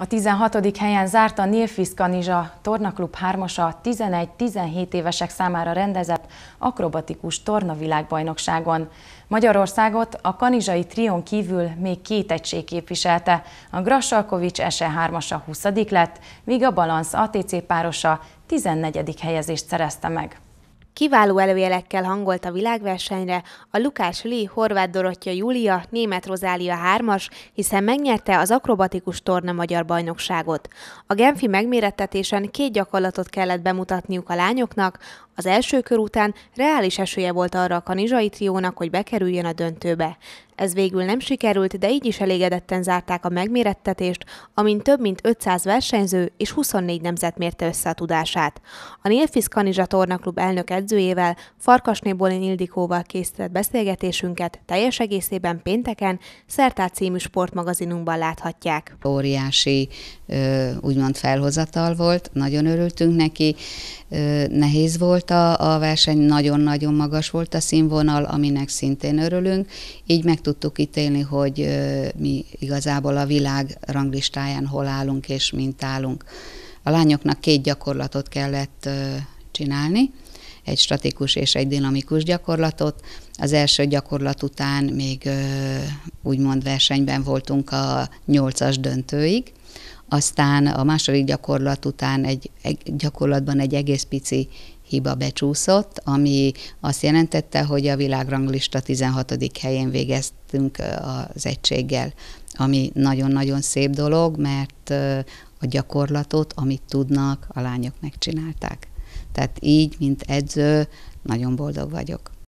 A 16. helyen zárt a Nilfisz Kanizsa Tornaklub hármosa. 11-17 évesek számára rendezett akrobatikus tornavilágbajnokságon. Magyarországot a kanizsai trión kívül még két egység képviselte, a Grassalkovics SE3-asa 20. lett, míg a Balansz ATC párosa 14. helyezést szerezte meg. Kiváló előjelekkel hangolt a világversenyre a Lukás Li, Horváth Dorottya Júlia, Német Rozália hármas, hiszen megnyerte az akrobatikus torna magyar bajnokságot. A Genfi megmérettetésen két gyakorlatot kellett bemutatniuk a lányoknak, az első kör után reális esélye volt arra a kanizsai triónak, hogy bekerüljön a döntőbe. Ez végül nem sikerült, de így is elégedetten zárták a megmérettetést, amin több mint 500 versenyző és 24 nemzet mérte össze a tudását. A Nilfisz Kanizsa Tornaklub elnök edzőjével, Farkasnéból Ildikóval készített beszélgetésünket teljes egészében pénteken Szertát című sportmagazinunkban láthatják. Óriási úgymond felhozatal volt, nagyon örültünk neki, nehéz volt, azért a, a verseny nagyon-nagyon magas volt a színvonal, aminek szintén örülünk. Így meg tudtuk ítélni, hogy mi igazából a világ ranglistáján hol állunk és mint állunk. A lányoknak két gyakorlatot kellett csinálni, egy statikus és egy dinamikus gyakorlatot. Az első gyakorlat után még úgymond versenyben voltunk a nyolcas döntőig, aztán a második gyakorlat után egy, egy gyakorlatban egy egész pici hiba becsúszott, ami azt jelentette, hogy a világranglista 16. helyén végeztünk az egységgel, ami nagyon-nagyon szép dolog, mert a gyakorlatot, amit tudnak, a lányok megcsinálták. Tehát így, mint edző, nagyon boldog vagyok.